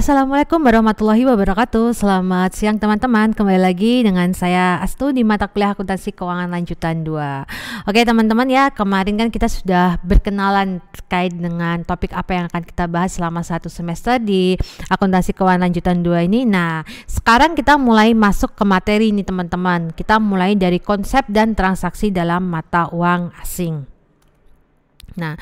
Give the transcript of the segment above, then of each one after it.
Assalamualaikum warahmatullahi wabarakatuh. Selamat siang teman-teman. Kembali lagi dengan saya Astu di mata kuliah akuntansi keuangan lanjutan 2. Oke, teman-teman ya, kemarin kan kita sudah berkenalan terkait dengan topik apa yang akan kita bahas selama satu semester di akuntansi keuangan lanjutan 2 ini. Nah, sekarang kita mulai masuk ke materi ini teman-teman. Kita mulai dari konsep dan transaksi dalam mata uang asing. Nah,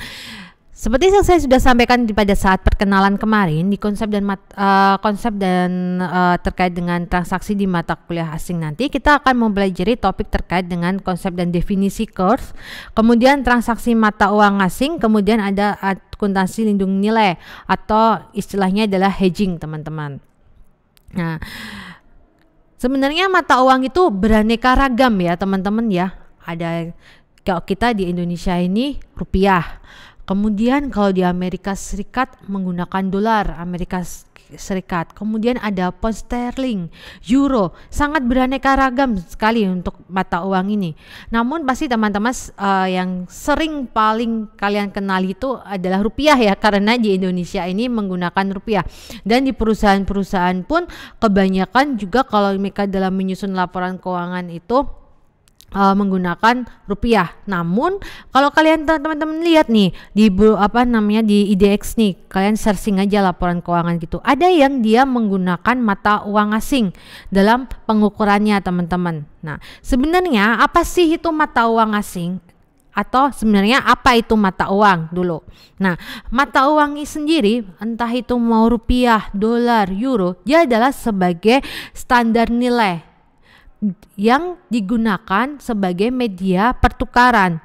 seperti yang saya sudah sampaikan pada saat perkenalan kemarin di konsep dan mat, uh, konsep dan uh, terkait dengan transaksi di mata kuliah asing nanti kita akan mempelajari topik terkait dengan konsep dan definisi kurs, kemudian transaksi mata uang asing, kemudian ada akuntansi lindung nilai atau istilahnya adalah hedging, teman-teman. Nah, sebenarnya mata uang itu beraneka ragam ya, teman-teman ya. Ada kalau kita di Indonesia ini rupiah Kemudian kalau di Amerika Serikat menggunakan dolar Amerika Serikat. Kemudian ada pound sterling, euro. Sangat beraneka ragam sekali untuk mata uang ini. Namun pasti teman-teman uh, yang sering paling kalian kenal itu adalah rupiah ya karena di Indonesia ini menggunakan rupiah. Dan di perusahaan-perusahaan pun kebanyakan juga kalau mereka dalam menyusun laporan keuangan itu uh, menggunakan rupiah. Namun kalau kalian teman-teman lihat nih di apa namanya di IDX nih, kalian searching aja laporan keuangan gitu. Ada yang dia menggunakan mata uang asing dalam pengukurannya, teman-teman. Nah, sebenarnya apa sih itu mata uang asing? atau sebenarnya apa itu mata uang dulu. Nah, mata uang ini sendiri entah itu mau rupiah, dolar, euro, dia adalah sebagai standar nilai yang digunakan sebagai media pertukaran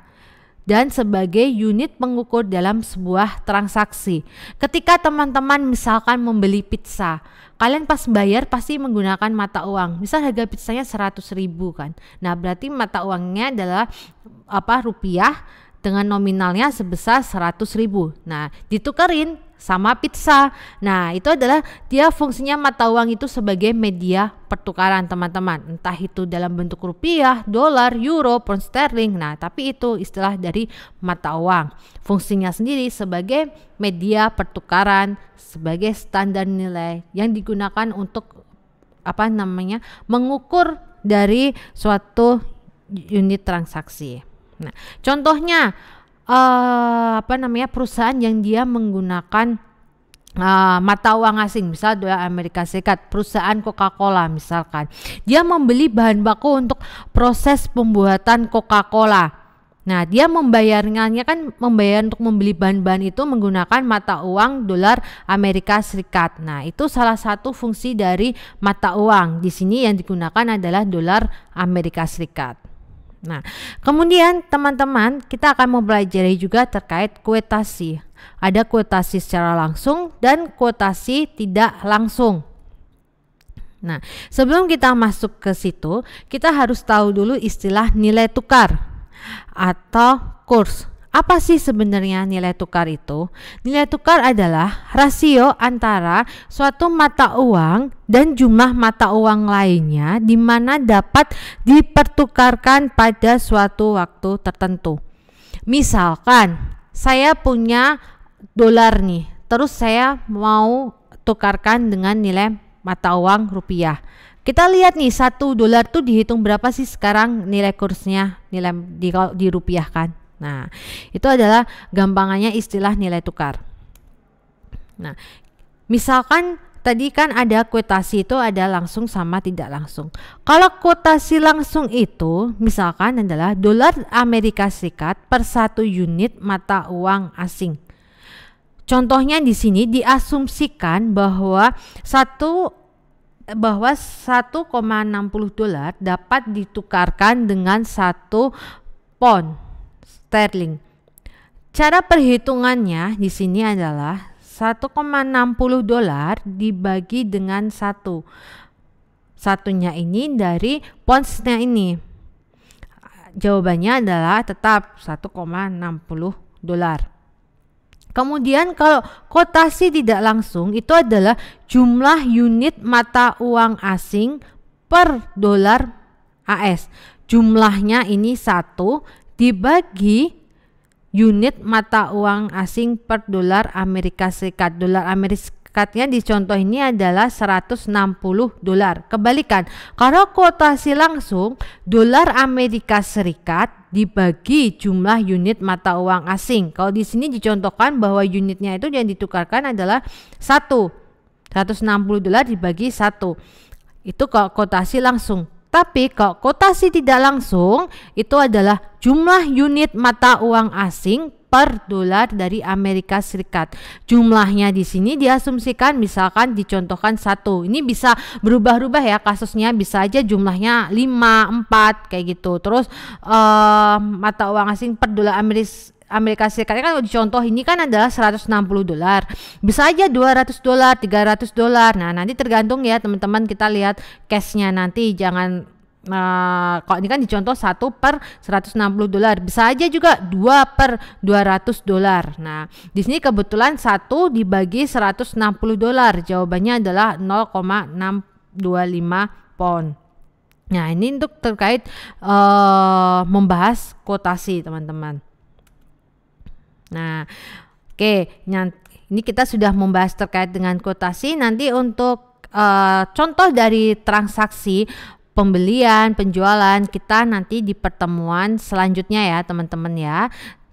dan sebagai unit pengukur dalam sebuah transaksi. Ketika teman-teman misalkan membeli pizza, kalian pas bayar pasti menggunakan mata uang. Misal harga pizzanya 100.000 kan. Nah, berarti mata uangnya adalah apa rupiah dengan nominalnya sebesar ribu. Nah, ditukerin sama pizza. Nah, itu adalah dia fungsinya mata uang itu sebagai media pertukaran, teman-teman. Entah itu dalam bentuk rupiah, dolar, euro, pound sterling. Nah, tapi itu istilah dari mata uang. Fungsinya sendiri sebagai media pertukaran, sebagai standar nilai yang digunakan untuk apa namanya? mengukur dari suatu unit transaksi. Nah, contohnya uh, apa namanya perusahaan yang dia menggunakan uh, mata uang asing, misal dolar Amerika Serikat, perusahaan Coca-Cola misalkan, dia membeli bahan baku untuk proses pembuatan Coca-Cola. Nah, dia membayarnya kan membayar untuk membeli bahan-bahan itu menggunakan mata uang dolar Amerika Serikat. Nah, itu salah satu fungsi dari mata uang. Di sini yang digunakan adalah dolar Amerika Serikat. Nah, kemudian teman-teman kita akan mempelajari juga terkait kuotasi. Ada kuotasi secara langsung dan kuotasi tidak langsung. Nah, sebelum kita masuk ke situ, kita harus tahu dulu istilah nilai tukar atau kurs. Apa sih sebenarnya nilai tukar itu? Nilai tukar adalah rasio antara suatu mata uang dan jumlah mata uang lainnya di mana dapat dipertukarkan pada suatu waktu tertentu. Misalkan saya punya dolar nih, terus saya mau tukarkan dengan nilai mata uang rupiah. Kita lihat nih satu dolar tuh dihitung berapa sih sekarang nilai kursnya nilai di, di rupiah kan? Nah, itu adalah gampangannya istilah nilai tukar. Nah, misalkan tadi kan ada kuotasi itu ada langsung sama tidak langsung. Kalau kuotasi langsung itu misalkan adalah dolar Amerika Serikat per satu unit mata uang asing. Contohnya di sini diasumsikan bahwa satu bahwa 1,60 dolar dapat ditukarkan dengan satu pon sterling. Cara perhitungannya di sini adalah 1,60 dolar dibagi dengan satu. Satunya ini dari ponsnya ini. Jawabannya adalah tetap 1,60 dolar. Kemudian kalau kotasi tidak langsung itu adalah jumlah unit mata uang asing per dolar AS. Jumlahnya ini satu dibagi unit mata uang asing per dolar Amerika Serikat. Dolar Amerika Serikatnya di contoh ini adalah 160 dolar. Kebalikan, kalau kuotasi langsung, dolar Amerika Serikat dibagi jumlah unit mata uang asing. Kalau di sini dicontohkan bahwa unitnya itu yang ditukarkan adalah 1. 160 dolar dibagi 1. Itu kalau kotasi langsung. Tapi kalau kotasi tidak langsung itu adalah jumlah unit mata uang asing per dolar dari Amerika Serikat. Jumlahnya di sini diasumsikan misalkan dicontohkan satu. Ini bisa berubah-ubah ya kasusnya bisa aja jumlahnya 5, 4 kayak gitu. Terus uh, mata uang asing per dolar Amerika Amerika Serikat kan contoh ini kan adalah 160 dolar. Bisa aja 200 dolar, 300 dolar. Nah, nanti tergantung ya teman-teman kita lihat cashnya nanti jangan Nah, kalau ini kan dicontoh satu per 160 dolar, bisa aja juga 2 per 200 dolar. Nah, di sini kebetulan satu dibagi 160 dolar, jawabannya adalah 0,625 pon. Nah, ini untuk terkait uh, membahas kotasi, teman-teman. Nah, oke, okay, ini kita sudah membahas terkait dengan kuotasi. Nanti untuk uh, contoh dari transaksi pembelian, penjualan kita nanti di pertemuan selanjutnya ya, teman-teman ya.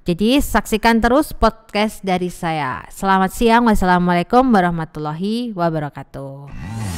Jadi saksikan terus podcast dari saya. Selamat siang. Wassalamualaikum warahmatullahi wabarakatuh.